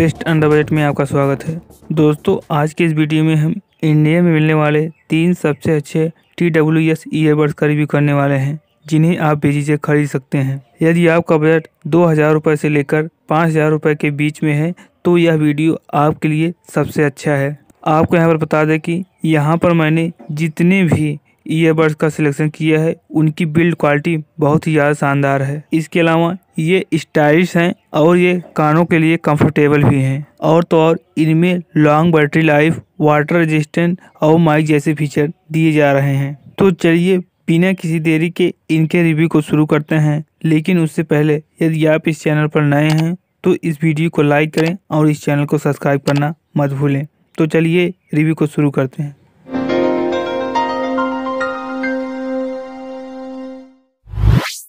best under budget में आपका स्वागत है दोस्तों आज के इस वीडियो में हम इंडिया में मिलने वाले तीन सबसे अच्छे टी डब्ल्यू एस ईयरबड्स का रिव्यू करने वाले हैं जिन्हें आप बेची से खरीद सकते हैं यदि आपका बजट दो हज़ार रुपये से लेकर पाँच हज़ार रुपये के बीच में है तो यह वीडियो आपके लिए सबसे अच्छा है आपको यहाँ पर बता दें कि यहाँ पर मैंने जितने भी ईयरबड्स का सिलेक्शन किया है उनकी बिल्ड क्वालिटी बहुत ही ज़्यादा शानदार है इसके अलावा ये स्टाइलिश हैं और ये कानों के लिए कंफर्टेबल भी हैं और तो और इनमें long battery life water resistant और माइक जैसे फीचर दिए जा रहे हैं तो चलिए बिना किसी देरी के इनके रिव्यू को शुरू करते हैं लेकिन उससे पहले यदि आप इस चैनल पर नए हैं तो इस वीडियो को लाइक करें और इस चैनल को सब्सक्राइब करना मत भूलें तो चलिए रिव्यू को शुरू करते हैं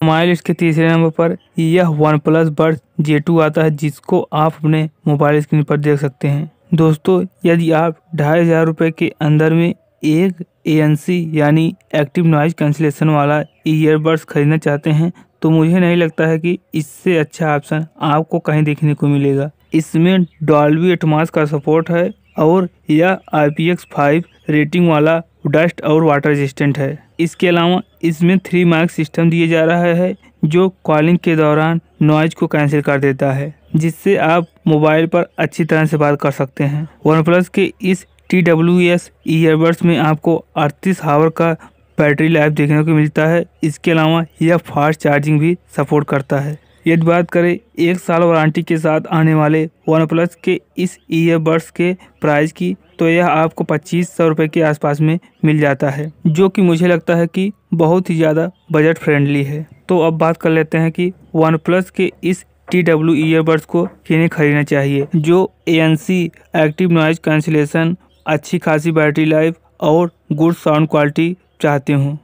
मोबाइल लिस्ट के तीसरे नंबर पर यह वन प्लस बर्ड जे टू आता है जिसको आप अपने मोबाइल स्क्रीन पर देख सकते हैं दोस्तों यदि आप ढाई हज़ार रुपये के अंदर में एक सी यानी एक्टिव नॉइज कैंसिलेशन वाला ईयरबड्स खरीदना चाहते हैं तो मुझे नहीं लगता है कि इससे अच्छा ऑप्शन आपको कहीं देखने को मिलेगा इसमें डॉल्बी एटमास का सपोर्ट है और यह I P X five rating वाला डस्ट और वाटर रेजिस्टेंट है इसके अलावा इसमें थ्री मार्क सिस्टम दिए जा रहा है जो कॉलिंग के दौरान नॉइज को कैंसिल कर देता है जिससे आप मोबाइल पर अच्छी तरह से बात कर सकते हैं वन प्लस के इस टी डब्ल्यू एस ईयरबड्स में आपको अड़तीस हावर का बैटरी लाइफ देखने को मिलता है इसके अलावा यह फास्ट चार्जिंग भी सपोर्ट करता है यदि बात करें एक साल वारंटी के साथ आने वाले वन प्लस के इस ईयरबड्स के प्राइस की तो यह आपको पच्चीस सौ रुपये के आसपास में मिल जाता है जो कि मुझे लगता है कि बहुत ही ज़्यादा बजट फ्रेंडली है तो अब बात कर लेते हैं कि वन प्लस के इस टी डब्ल्यू ईयरबड्स को किन्हें खरीदना चाहिए जो ए एक्टिव नॉइज कैंसिलेशन अच्छी खासी बैटरी लाइफ और गुड साउंड क्वालिटी चाहते हूँ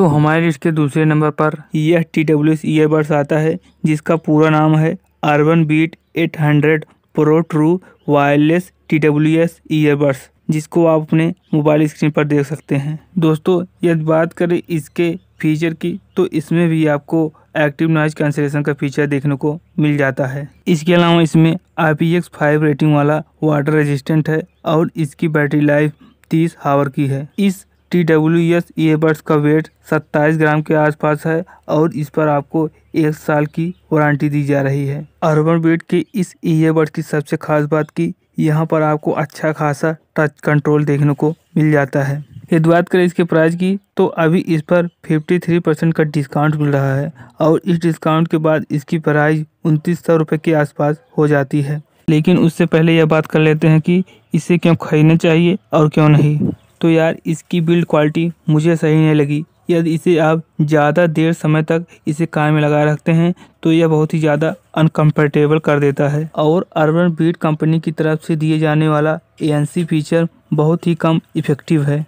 तो हमारे लिस्ट के दूसरे नंबर पर यह टी डब्ल्यू एस ईयरबड्स आता है जिसका पूरा नाम है urban beat 800 pro true wireless T W S earbuds जिसको आप अपने मोबाइल स्क्रीन पर देख सकते हैं दोस्तों यदि बात करें इसके फीचर की तो इसमें भी आपको एक्टिव नॉइज कैंसिलेशन का फीचर देखने को मिल जाता है इसके अलावा इसमें I P X five rating वाला वाटर रेजिस्टेंट है और इसकी बैटरी लाइफ तीस हावर की है इस टी डब्ल्यू एस ईयरबड्स का वेट 27 ग्राम के आसपास है और इस पर आपको एक साल की वारंटी दी जा रही है अर्बन बीट के इस ईयरबड्स की सबसे खास बात की यहाँ पर आपको अच्छा खासा टच कंट्रोल देखने को मिल जाता है यदि बात करें इसके प्राइस की तो अभी इस पर 53 परसेंट का डिस्काउंट मिल रहा है और इस डिस्काउंट के बाद इसकी प्राइस उनतीस सौ रुपये के आसपास हो जाती है लेकिन उससे पहले यह बात कर लेते हैं कि इसे क्यों खरीदना चाहिए और क्यों नहीं तो यार इसकी बिल्ड क्वालिटी मुझे सही नहीं लगी यदि इसे आप ज़्यादा देर समय तक इसे कान में लगा रखते हैं तो यह बहुत ही ज़्यादा अनकम्फर्टेबल कर देता है और अर्बन बीट कंपनी की तरफ से दिए जाने वाला ए फीचर बहुत ही कम इफेक्टिव है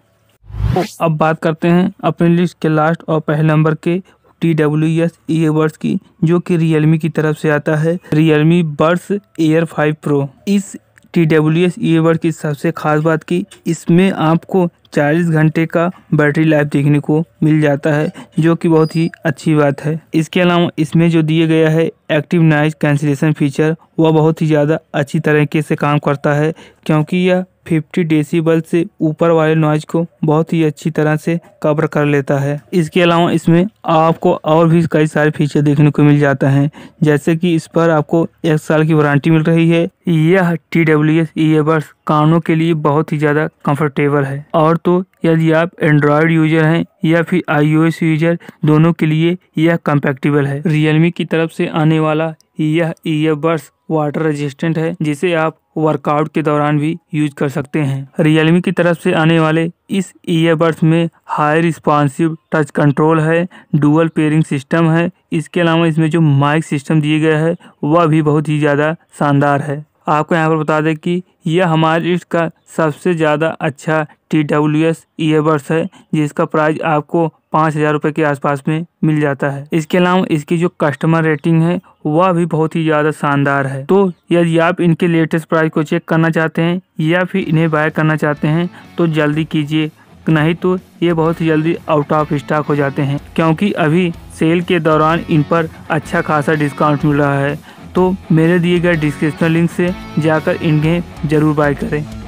तो अब बात करते हैं अपने लिस्ट के लास्ट और पहले नंबर के टी डब्ल्यू एस ईयरबड्स की जो कि रियलमी की तरफ से आता है Realme buds air five pro इस टी डब्ल्यू एस ई की सबसे खास बात की इसमें आपको 40 घंटे का बैटरी लाइफ देखने को मिल जाता है जो कि बहुत ही अच्छी बात है इसके अलावा इसमें जो दिया गया है एक्टिव नॉइज कैंसिलेशन फीचर वह बहुत ही ज़्यादा अच्छी तरीके से काम करता है क्योंकि यह 50 डेसिबल से ऊपर वाले नॉइज को बहुत ही अच्छी तरह से कवर कर लेता है इसके अलावा इसमें आपको और भी कई सारे फीचर देखने को मिल जाता है जैसे कि इस पर आपको एक साल की वारंटी मिल रही है यह टी डब्ल्यू एस ईयरबड्स कानों के लिए बहुत ही ज़्यादा कंफर्टेबल है और तो यदि आप एंड्रॉयड यूजर हैं या फिर आईओएस यूजर दोनों के लिए यह कंपेक्टेबल है रियलमी की तरफ से आने वाला यह ईयरबड्स वाटर रेजिस्टेंट है जिसे आप वर्कआउट के दौरान भी यूज कर सकते हैं रियलमी की तरफ से आने वाले इस ईयरबड्स में हाई रिस्पॉन्सिव टच कंट्रोल है डुअल पेयरिंग सिस्टम है इसके अलावा इसमें जो माइक सिस्टम दिए गया है वह भी बहुत ही ज़्यादा शानदार है आपको यहाँ पर बता दें कि यह हमारे इसका सबसे ज़्यादा अच्छा टी डब्ल्यू एस ईयरबड्स है जिसका प्राइस आपको पाँच हज़ार रुपये के आसपास में मिल जाता है इसके अलावा इसकी जो कस्टमर रेटिंग है वह भी बहुत ही ज़्यादा शानदार है तो यदि आप इनके लेटेस्ट प्राइस को चेक करना चाहते हैं या फिर इन्हें बाय करना चाहते हैं तो जल्दी कीजिए नहीं तो ये बहुत ही जल्दी आउट ऑफ स्टॉक हो जाते हैं क्योंकि अभी सेल के दौरान इन पर अच्छा खासा डिस्काउंट मिल रहा है तो मेरे दिए गए डिस्क्रिप्शन लिंक से जाकर इन्हें ज़रूर बाय करें